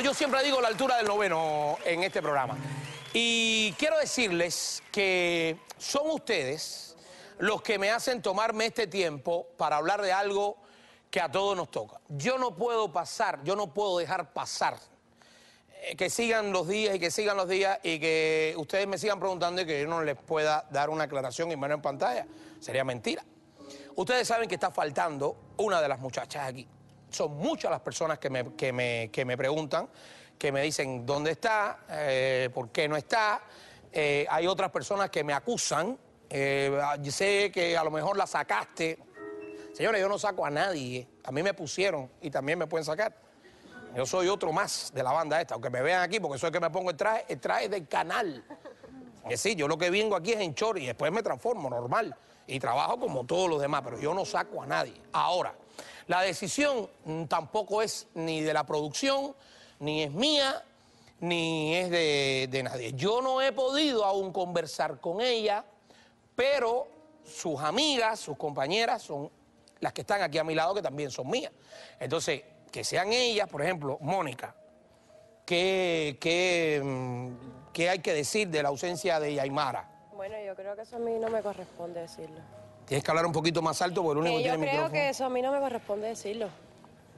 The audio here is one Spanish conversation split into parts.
Yo siempre digo la altura del noveno en este programa. Y quiero decirles que son ustedes los que me hacen tomarme este tiempo para hablar de algo que a todos nos toca. Yo no puedo pasar, yo no puedo dejar pasar eh, que sigan los días y que sigan los días y que ustedes me sigan preguntando y que yo no les pueda dar una aclaración y mano en pantalla. Sería mentira. Ustedes saben que está faltando una de las muchachas aquí son muchas las personas que me, que me, preguntan, que me dicen dónde está, eh, por qué no está. Eh, hay otras personas que me acusan. Eh, sé que a lo mejor la sacaste. Señores, yo no saco a nadie. A mí me pusieron y también me pueden sacar. Yo soy otro más de la banda esta, aunque me vean aquí, porque soy el que me pongo el traje, el traje del canal. Es decir, yo lo que vengo aquí es en CHOR y después me transformo normal y trabajo como todos los demás, pero yo no saco a nadie. Ahora, la decisión mm, tampoco es ni de la producción, ni es mía, ni es de, nadie. Yo no he podido aún conversar con ella, pero sus amigas, sus compañeras son las que están aquí a mi lado, que también son mías. Entonces, que sean ellas, por ejemplo, Mónica, ¿qué, mm, hay que decir de la ausencia de Yaimara? Bueno, yo creo que eso a mí no me corresponde decirlo. Tienes que hablar un poquito más alto porque el único que, tiene micrófono. Yo creo que eso a mí no me corresponde decirlo.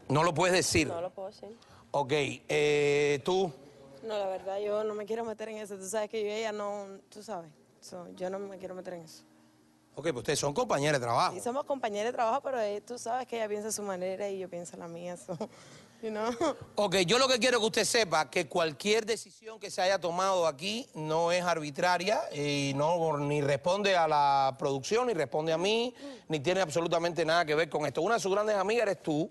¿No lo puedes decir? No lo puedo decir. Ok, eh, ¿tú? No, la verdad, yo no me quiero meter en eso. Tú sabes que yo y ella no... Tú sabes. yo no me quiero meter en eso. Ok, pues ustedes son compañeros de trabajo. Sí, somos compañeros de trabajo, pero eh, tú sabes que ella piensa su manera y yo pienso la mía. Ok, yo lo que quiero que usted sepa que cualquier decisión que se haya tomado aquí no es arbitraria y no ni responde a la producción, ni responde a mí, ni tiene absolutamente nada que ver con esto. Una de sus grandes amigas eres tú.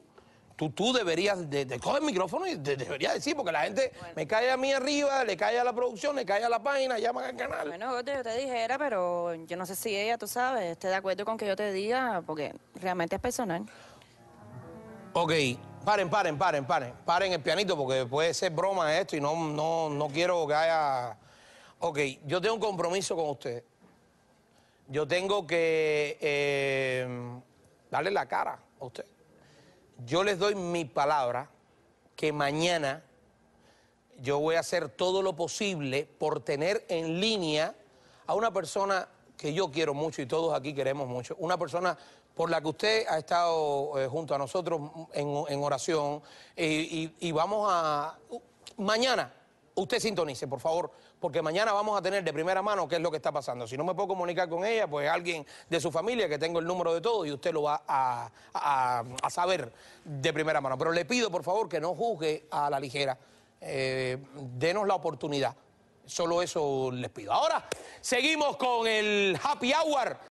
Tú, tú deberías de, COGE el micrófono y deberías decir, porque la gente me cae a mí arriba, le cae a la producción, le cae a la página, llama al canal. Bueno, yo te dijera, pero yo no sé si ella, tú sabes, esté de acuerdo con que yo te diga, porque realmente es personal. Ok, Paren, paren, paren, paren. Paren el pianito porque puede ser broma esto y no, no, quiero que haya... Ok, yo tengo un compromiso con usted. Yo tengo que eh, darle la cara a usted. Yo les doy mi palabra que mañana yo voy a hacer todo lo posible por tener en línea a una persona que yo quiero mucho y todos aquí queremos mucho. Una persona por la que usted ha estado eh, junto a nosotros en, oración y, vamos a... Mañana, usted sintonice, por favor, porque mañana vamos a tener de primera mano qué es lo que está pasando. Si no me puedo comunicar con ella, pues alguien de su familia que tengo el número de todo y usted lo va a, saber de primera mano. Pero le pido, por favor, que no juzgue a la ligera. Eh, denos la oportunidad Solo eso les pido. Ahora seguimos con el happy hour